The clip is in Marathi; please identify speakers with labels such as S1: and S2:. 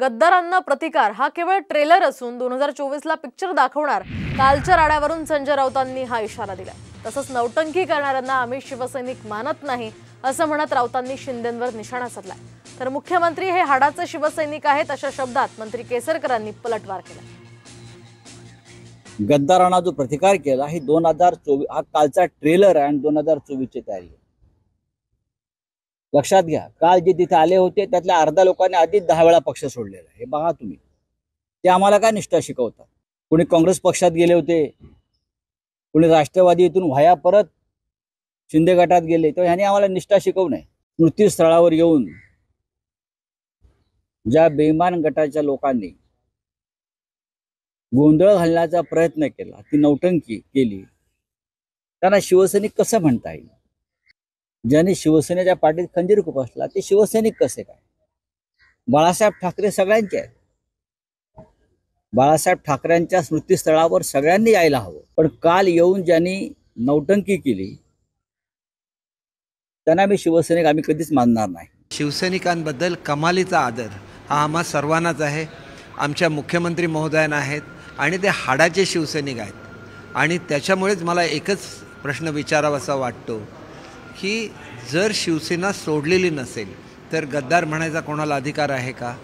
S1: गद्दारांना प्रतिकार हा केवळ ट्रेलर असून दोन हजार चोवीस ला पिक्चर दाखवणार कालच्या राड्यावरून संजय राऊतांनी हा इशारा दिला तसंच नौटंकी करणाऱ्यांना आम्ही शिवसैनिक मानत नाही असं म्हणत राऊतांनी शिंदेंवर निशाणा साधलाय तर मुख्यमंत्री हे हाडाचे शिवसैनिक आहेत अशा शब्दात मंत्री केसरकरांनी पलटवार केला
S2: गद्दारांना जो प्रतिकार केला हे दोन हजार चोवीस हा कालचा ट्रेलर आहे आणि दोन हजार चोवीसची तयारी लक्षात घ्या काल जे तिथे आले होते त्यातल्या अर्धा लोकांनी आधीच दहा वेळा पक्ष सोडलेला हे बघा तुम्ही ते आम्हाला काय निष्ठा शिकवतात कोणी काँग्रेस पक्षात गेले होते कोणी इथून व्हाया परत शिंदे गटात गेले तर ह्याने आम्हाला निष्ठा शिकवू नये स्थळावर येऊन ज्या बेमान गटाच्या लोकांनी गोंधळ घालण्याचा प्रयत्न केला ती नौटंकी केली त्यांना शिवसैनिक कसं म्हणता येईल ज्यांनी शिवसेनेच्या पाठीत खंजीर खुपसला ते शिवसैनिक कसे काय बाळासाहेब ठाकरे सगळ्यांचे आहेत बाळासाहेब ठाकरेंच्या स्मृतीस्थळावर सगळ्यांनी यायला हवं पण काल येऊन ज्यांनी नौटंकी केली
S3: त्यांना मी शिवसैनिक आम्ही कधीच मानणार नाही शिवसैनिकांबद्दल कमालीचा आदर हा आम्हा सर्वांनाच आहे आमच्या मुख्यमंत्री महोदयांना आहेत आणि ते हाडाचे शिवसैनिक आहेत आणि त्याच्यामुळेच मला एकच प्रश्न विचारावासा वाटतो की जर शिवसेना सोडलेली नसेल तर गद्दार म्हणायचा कोणाला अधिकार आहे का